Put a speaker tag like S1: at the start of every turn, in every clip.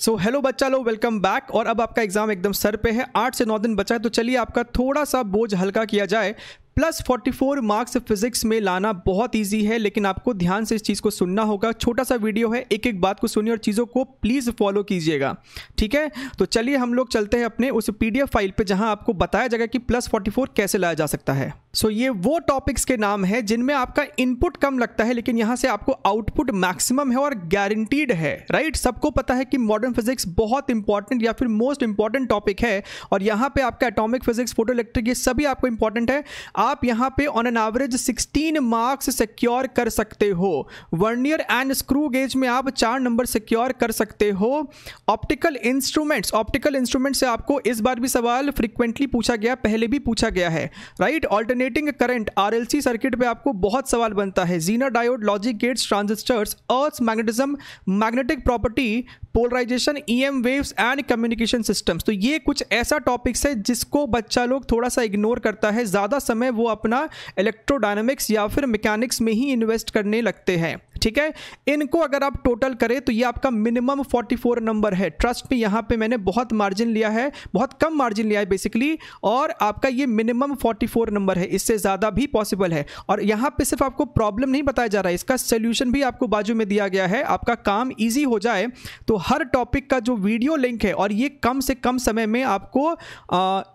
S1: so hello बच्चा लो welcome back और अब आपका एग्जाम एकदम सर पे है आठ से नौ दिन बचा है तो चलिए आपका थोड़ा सा बोझ हल्का किया जाए प्लस 44 मार्क्स फिजिक्स में लाना बहुत इजी है लेकिन आपको ध्यान से इस चीज़ को सुनना होगा छोटा सा वीडियो है एक एक बात को सुनिए और चीज़ों को प्लीज़ फॉलो कीजिएगा ठीक है तो चलिए हम लोग चलते हैं अपने उस पीडीएफ फाइल पे जहां आपको बताया जाएगा कि प्लस 44 कैसे लाया जा सकता है सो ये वो टॉपिक्स के नाम है जिनमें आपका इनपुट कम लगता है लेकिन यहां से आपको आउटपुट मैक्सिमम है और गारंटीड है राइट सबको पता है कि मॉडर्न फिजिक्स बहुत इंपॉर्टेंट या फिर मोस्ट इंपॉर्टेंट टॉपिक है और यहां पे आपका एटॉमिक फिजिक्स फोटो इलेक्ट्रिक ये सभी आपको इंपॉर्टेंट है आप यहां पे on an average 16 marks secure कर सकते हो वर्नियर एंड स्क्रू गेज में आप चार नंबर सिक्योर कर सकते हो ऑप्टिकल इंस्ट्रूमेंट्स ऑप्टिकल इंस्ट्रूमेंट से आपको इस बार भी सवाल फ्रिक्वेंटली पूछा गया पहले भी पूछा गया है right alternate generating current RLC circuit पे आपको बहुत सवाल बनता है zener diode logic gates transistors earth magnetism magnetic property polarisation EM waves and communication systems तो ये कुछ ऐसा टॉपिक्स है जिसको बच्चा लोग थोड़ा सा इग्नोर करता है ज़्यादा समय वो अपना इलेक्ट्रोडायनेमिक्स या फिर मैकेनिक्स में ही इन्वेस्ट करने लगते हैं ठीक है इनको अगर आप टोटल करें तो ये आपका मिनिमम 44 नंबर है ट्रस्ट में यहाँ पे मैंने बहुत मार्जिन लिया है बहुत कम मार्जिन लिया है बेसिकली और आपका ये मिनिमम 44 नंबर है इससे ज़्यादा भी पॉसिबल है और यहाँ पे सिर्फ आपको प्रॉब्लम नहीं बताया जा रहा है इसका सोल्यूशन भी आपको बाजू में दिया गया है आपका काम ईजी हो जाए तो हर टॉपिक का जो वीडियो लिंक है और ये कम से कम समय में आपको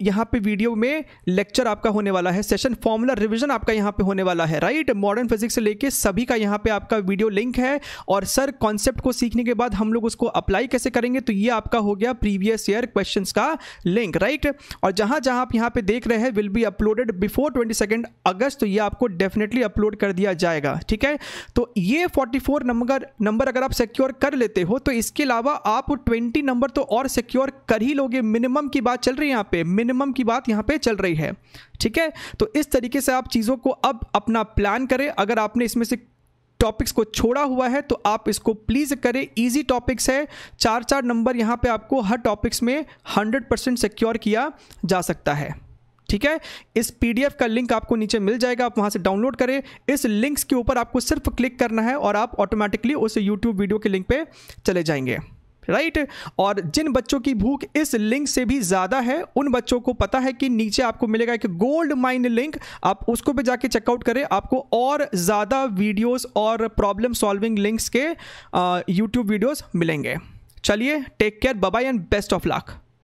S1: यहाँ पर वीडियो में लेक्चर आपका होने वाला है सेशन फॉर्मूला रिविजन आपका यहाँ पर होने वाला है राइट मॉडर्न फिजिक्स से लेकर सभी का यहाँ पर आपका वीडियो लिंक है और सर कॉन्सेप्ट को सीखने के बाद हम लोग उसको अप्लाई कैसे करेंगे तो ये आपका हो गया प्रीवियस ईयर क्वेश्चन का लिंक राइट और जहां जहां आप यहां पे देख रहे हैं will be uploaded before twenty second अगस्त तो ये आपको डेफिनेटली अपलोड कर दिया जाएगा ठीक है तो ये 44 नंबर नंबर अगर आप सिक्योर कर लेते हो तो इसके अलावा आप ट्वेंटी नंबर तो और सिक्योर कर ही लोगे मिनिमम की बात चल रही है यहाँ पे मिनिमम की बात यहाँ पे चल रही है ठीक है तो इस तरीके से आप चीज़ों को अब अपना प्लान करें अगर आपने इसमें से टॉपिक्स को छोड़ा हुआ है तो आप इसको प्लीज़ करें ईजी टॉपिक्स है चार चार नंबर यहां पर आपको हर टॉपिक्स में हंड्रेड परसेंट सिक्योर किया जा सकता है ठीक है इस पीडीएफ का लिंक आपको नीचे मिल जाएगा आप वहां से डाउनलोड करें इस लिंक्स के ऊपर आपको सिर्फ क्लिक करना है और आप ऑटोमेटिकली उस यूट्यूब वीडियो के लिंक पर चले जाएंगे राइट और जिन बच्चों की भूख इस लिंक से भी ज़्यादा है उन बच्चों को पता है कि नीचे आपको मिलेगा एक गोल्ड माइन लिंक आप उसको भी जाके चेकआउट करें आपको और ज़्यादा वीडियोस और प्रॉब्लम सॉल्विंग लिंक्स के यूट्यूब वीडियोस मिलेंगे चलिए take care bye and best of luck